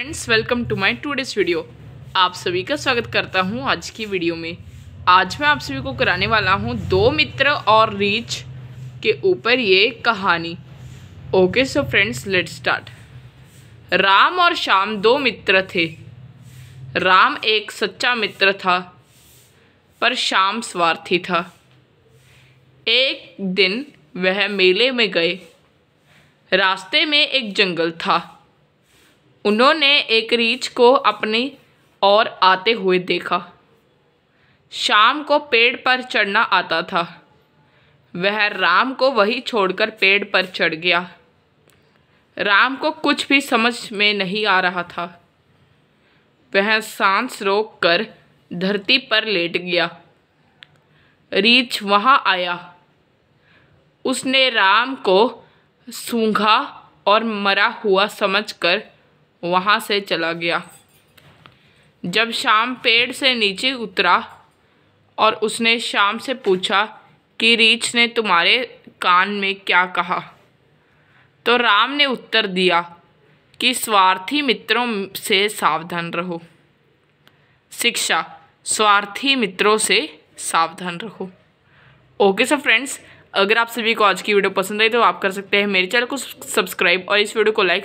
friends welcome to my today's video आप सभी का स्वागत करता हूं आज की वीडियो में आज मैं आप सभी को कराने वाला हूं दो मित्र और रीच के ऊपर ये कहानी okay so friends let's start Ram और श्याम दो मित्र थे राम एक सच्चा मित्र था पर श्याम स्वार्थी था एक दिन वह मेले में गए रास्ते में एक जंगल था उन्होंने एक रीछ को अपनी ओर आते हुए देखा शाम को पेड़ पर चढ़ना आता था वह राम को वही छोड़कर पेड़ पर चढ़ गया राम को कुछ भी समझ में नहीं आ रहा था वह सांस रोककर धरती पर लेट गया रीछ वहाँ आया उसने राम को सूंघा और मरा हुआ समझकर वहाँ से चला गया जब शाम पेड़ से नीचे उतरा और उसने शाम से पूछा कि रीछ ने तुम्हारे कान में क्या कहा तो राम ने उत्तर दिया कि स्वार्थी मित्रों से सावधान रहो शिक्षा स्वार्थी मित्रों से सावधान रहो ओके सर फ्रेंड्स अगर आप सभी को आज की वीडियो पसंद आई तो आप कर सकते हैं मेरे चैनल को सब्सक्राइब और इस वीडियो को लाइक